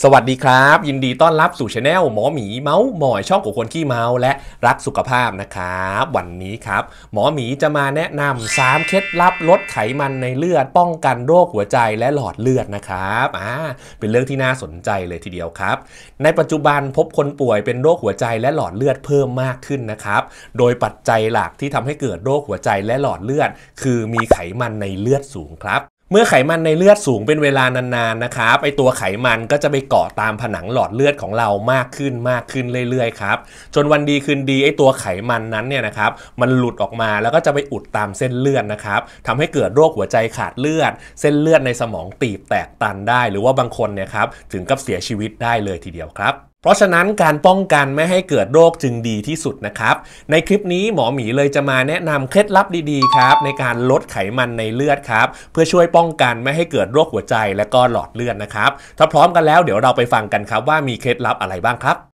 สวัสดีครับ ยินดีต้อนรับสู่ช anel หมอหมีเมาส์หมอยช่องของคนขี้เมาส์และรักสุขภาพนะครับ วันนี้ครับ หมอหมีจะมาแนะนำา3เคล็ดลับลดไขมันในเลือด ป้องกันโรคหัวใจและหลอดเลือดนะครับอ่าเป็นเรื่องที่น่าสนใจเลยทีเดียวครับ ในปัจจุบันพบคนป่วยเป็นโรคหัวใจและหลอดเลือดเพิ่มมากขึ้นนะครับ โดยปัจจัยหลักที่ทำให้เกิดโรคหัวใจและหลอดเลือด คือมีไขมันในเลือดสูงครับเมื่อไขมันในเลือดสูงเป็นเวลานานๆ นะครับ ไอตัวไขมันก็จะไปเกาะตามผนังหลอดเลือดของเรามากขึ้นมากขึ้นเรื่อยๆ ครับ จนวันดีคืนดี ไอตัวไขมันนั้นเนี่ยนะครับ มันหลุดออกมาแล้วก็จะไปอุดตามเส้นเลือดนะครับทำให้เกิดโรคหัวใจขาดเลือด เส้นเลือดในสมองตีบแตกตันได้ หรือว่าบางคนเนี่ยครับ ถึงกับเสียชีวิตได้เลยทีเดียวครับเพราะฉะนั้นการป้องกันไม่ให้เกิดโรคจึงดีที่สุดนะครับ ในคลิปนี้หมอหมีเลยจะมาแนะนำเคล็ดลับดีๆครับ ในการลดไขมันในเลือดครับ เพื่อช่วยป้องกันไม่ให้เกิดโรคหัวใจและก็หลอดเลือดนะครับถ้าพร้อมกันแล้วเดี๋ยวเราไปฟังกันครับว่ามีเคล็ดลับอะไรบ้างครับ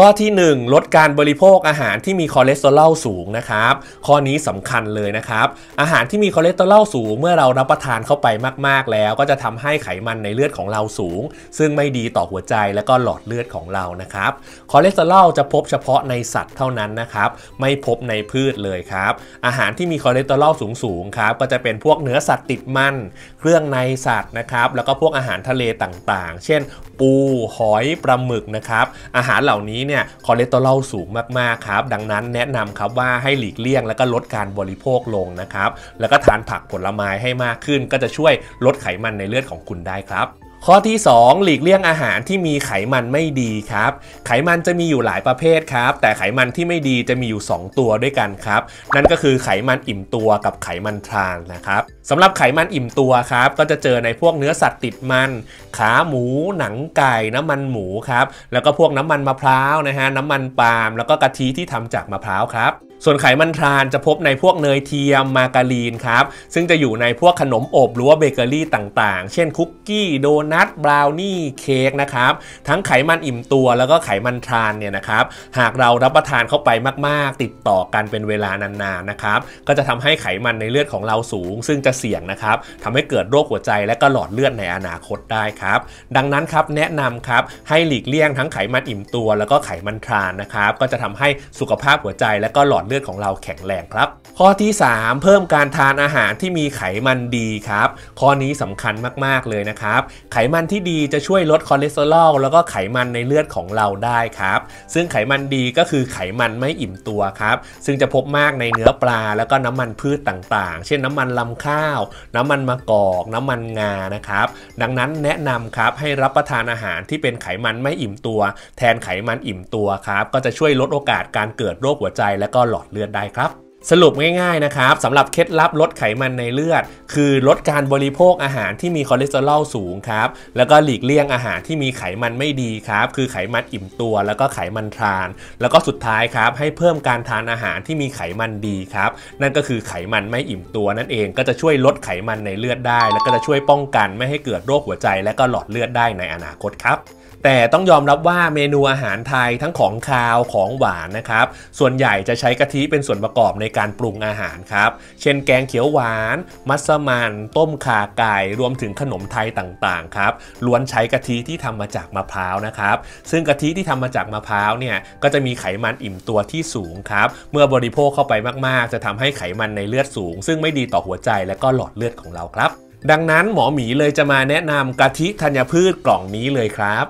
ข้อที่ 1ลดการบริโภคอาหารที่มีคอเลสเตอรอลสูงนะครับข้อนี้สำคัญเลยนะครับอาหารที่มีคอเลสเตอรอลสูง เมื่อเรารับประทานเข้าไปมากๆแล้ว ก็จะทำให้ไขมันในเลือดของเราสูงซึ่งไม่ดีต่อหัวใจและก็หลอดเลือดของเรานะครับคอเลสเตอรอลจะพบเฉพาะในสัตว์เท่านั้นนะครับไม่พบในพืชเลยครับ อาหารที่มีคอเลสเตอรอลสูงๆครับก็จะเป็นพวกเนื้อสัตว์ติดมันเครื่องในสัตว์นะครับแล้วก็พวกอาหารทะเลต่างๆ เช่น ปูหอยปลาหมึกนะครับอาหารเหล่านี้เนี่ยคอเลสเตอรอลสูงมาก ๆ ครับ ดังนั้นแนะนำครับว่าให้หลีกเลี่ยง แล้วก็ลดการบริโภคลงนะครับ แล้วก็ทานผักผลไม้ให้มากขึ้นก็จะช่วยลดไขมันในเลือดของคุณได้ครับข้อ ที่ 2 หลีกเลี่ยงอาหารที่มีไขมันไม่ดีครับ ไขมันจะมีอยู่หลายประเภทครับ แต่ไขมันที่ไม่ดีจะมีอยู่ 2 ตัวด้วยกันครับ นั่นก็คือไขมันอิ่มตัวกับไขมันทรานนะครับสำหรับไขมันอิ่มตัวครับ ก็จะเจอในพวกเนื้อสัตว์ติดมัน ขา หมู หนังไก่น้ำมันหมู ครับ แล้วก็พวกน้ำมันมะพร้าวนะฮะน้ำมันปาล์มแล้วก็กะทิที่ทำจากมะพร้าวครับส่วนไขมันทรานจะพบในพวกเนยเทียมมาการีนครับ ซึ่งจะอยู่ในพวกขนมอบหรือว่าเบเกอรี่ต่างๆ เช่นคุกกี้ โดนัทบราวนี่เค้กนะครับทั้งไขมันอิ่มตัวแล้วก็ไขมันทรานเนี่ยนะครับหากเรารับประทานเข้าไปมากๆ ติดต่อกันเป็นเวลานานๆนนะครับก็จะทำให้ไขมันในเลือดของเราสูง ซึ่งจะเสี่ยงนะครับทำให้เกิดโรคหัวใจและก็หลอดเลือดในอนาคตได้ครับดังนั้นครับแนะนำครับให้หลีกเลี่ยงทั้งไขมันอิ่มตัว แล้วก็ไขมันทรานนะครับก็จะทำให้สุขภาพหัวใจและก็หลอดเลือดของเราแข็งแรงครับ ข้อที่ 3 เพิ่มการทานอาหารที่มีไขมันดีครับ ข้อนี้สำคัญมาก ๆ เลยนะครับ ไขมันที่ดีจะช่วยลดคอเลสเตอรอลแล้วก็ไขมันในเลือดของเราได้ครับ ซึ่งไขมันดีก็คือไขมันไม่อิ่มตัวครับ ซึ่งจะพบมากในเนื้อปลาแล้วก็น้ำมันพืชต่างๆ เช่นน้ำมันลำข้าว น้ำมันมะกอก น้ำมันงานะครับ ดังนั้นแนะนำครับให้รับประทานอาหารที่เป็นไขมันไม่อิ่มตัว แทนไขมันอิ่มตัวครับก็จะช่วยลดโอกาสการเกิดโรคหัวใจและก็หลลอดเลือดได้ครับ สรุปง่ายๆ นะครับสำหรับเคล็ดลับลดไขมันในเลือด คือลดการบริโภคอาหารที่มีคอเลสเตอรอลสูงครับ แล้วก็หลีกเลี่ยงอาหารที่มีไขมันไม่ดีครับ คือไขมันอิ่มตัว แล้วก็ไขมันทราน แล้วก็สุดท้ายครับให้เพิ่มการทานอาหารที่มีไขมันดีครับ นั่นก็คือไขมันไม่อิ่มตัวนั่นเองก็จะช่วยลดไขมันในเลือดได้ แล้วก็จะช่วยป้องกันไม่ให้เกิดโรคหัวใจและก็หลอดเลือดได้ในอนาคตครับแต่ต้องยอมรับว่าเมนูอาหารไทยทั้งของคาวของหวานนะครับ ส่วนใหญ่จะใช้กะทิเป็นส่วนประกอบในการปรุงอาหารครับ เช่น แกงเขียวหวาน มัสมัน ต้มขาไก่รวมถึงขนมไทยต่างๆครับ ล้วนใช้กะทิที่ทำมาจากมะพร้าวนะครับซึ่งกะทิที่ทำมาจากมะพร้าวเนี่ยก็จะมีไขมันอิ่มตัวที่สูงครับเมื่อบริโภคเข้าไปมากๆ จะทำให้ไขมันในเลือดสูง ซึ่งไม่ดีต่อหัวใจและก็หลอดเลือดของเราครับดังนั้นหมอหมีเลยจะมาแนะนำกะทิธัญพืชกล่องนี้เลยครับ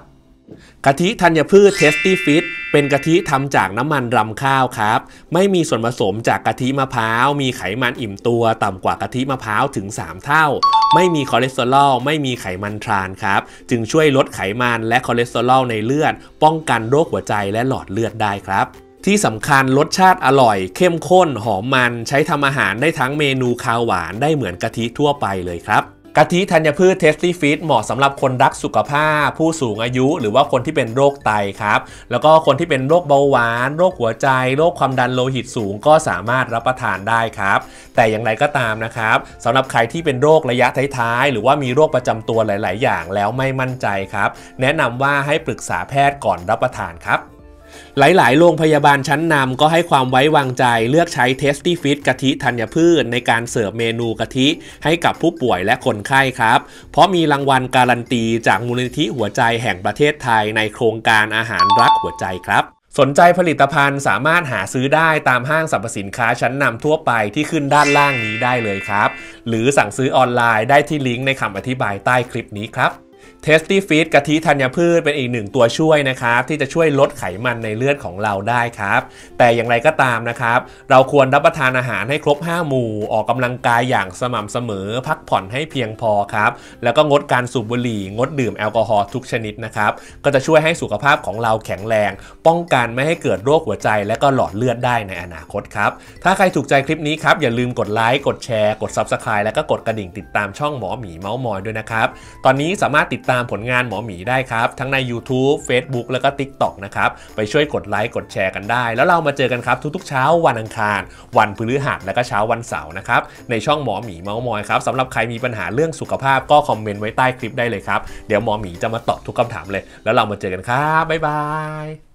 กะทิธัญพืชเทสตี้ฟิตเป็นกะทิทำจากน้ำมันรำข้าวครับ ไม่มีส่วนผสมจากกะทิมะพร้าว มีไขมันอิ่มตัว ต่ำกว่ากะทิมะพร้าวถึง 3 เท่า ไม่มีคอเลสเตอรอลไม่มีไขมันทรานครับ จึงช่วยลดไขมันและคอเลสเตอรอลในเลือด ป้องกันโรคหัวใจและหลอดเลือดได้ครับ ที่สำคัญรสชาติอร่อย เข้มข้นหอมมันใช้ทำอาหารได้ทั้งเมนูคาวหวานได้เหมือนกะทิทั่วไปเลยครับกะทิธัญพืชเทสตี้ฟีดเหมาะสำหรับคนรักสุขภาพ ผู้สูงอายุ หรือว่าคนที่เป็นโรคไตครับ แล้วก็คนที่เป็นโรคเบาหวาน โรคหัวใจ โรคความดันโลหิตสูง ก็สามารถรับประทานได้ครับ แต่อย่างไรก็ตามนะครับสำหรับใครที่เป็นโรคระยะท้ายๆ หรือว่ามีโรคประจำตัวหลาย ๆ อย่างแล้วไม่มั่นใจครับ แนะนำว่าให้ปรึกษาแพทย์ก่อนรับประทานครับหลาย ๆ โรงพยาบาลชั้นนำก็ให้ความไว้วางใจเลือกใช้เทสตี้ฟิตกะทิธัญพืช ในการเสิร์ฟเมนูกะทิ ให้กับผู้ป่วยและคนไข้ครับ เพราะมีรางวัลการันตีจากมูลนิธิหัวใจแห่งประเทศไทยในโครงการอาหารรักหัวใจครับ สนใจผลิตภัณฑ์สามารถหาซื้อได้ตามห้างสรรพสินค้าชั้นนำทั่วไปที่ขึ้นด้านล่างนี้ได้เลยครับ หรือสั่งซื้อออนไลน์ได้ที่ลิงก์ในคำอธิบายใต้คลิปนี้ครับเทสตี้ฟีดกะทิธัญพืชเป็นอีกหนึ่งตัวช่วยนะครับ ที่จะช่วยลดไขมันในเลือดของเราได้ครับ แต่อย่างไรก็ตามนะครับ เราควรรับประทานอาหารให้ครบ 5 หมู่ ออกกำลังกายอย่างสม่ำเสมอ พักผ่อนให้เพียงพอครับ แล้วก็งดการสูบบุหรี่ งดดื่มแอลกอฮอล์ทุกชนิดนะครับ ก็จะช่วยให้สุขภาพของเราแข็งแรง ป้องกันไม่ให้เกิดโรคหัวใจและก็หลอดเลือดได้ในอนาคตครับถ้าใครถูกใจคลิปนี้ครับอย่าลืมกดไลค์กดแชร์ กดซับสไคร b e และก็กดกระดิ่งติดตามช่องหมอหมีเมาส์มอยด้วยนะครับตอนนี้สามารถติดตามามผลงานหมอหมีได้ครับ ทั้งใน YouTube Facebook แล้วก็ TikTok นะครับ ไปช่วยกดไลค์ กดแชร์กันได้ แล้วเรามาเจอกันครับทุกๆเช้าวันอังคาร วันพฤหัสและก็เช้าวันเสาร์นะครับ ในช่องหมอหมีเมาส์มอยครับสำหรับใครมีปัญหาเรื่องสุขภาพก็คอมเมนต์ไว้ใต้คลิปได้เลยครับ เดี๋ยวหมอหมีจะมาตอบทุกคำถามเลย แล้วเรามาเจอกันครับบ๊ายบาย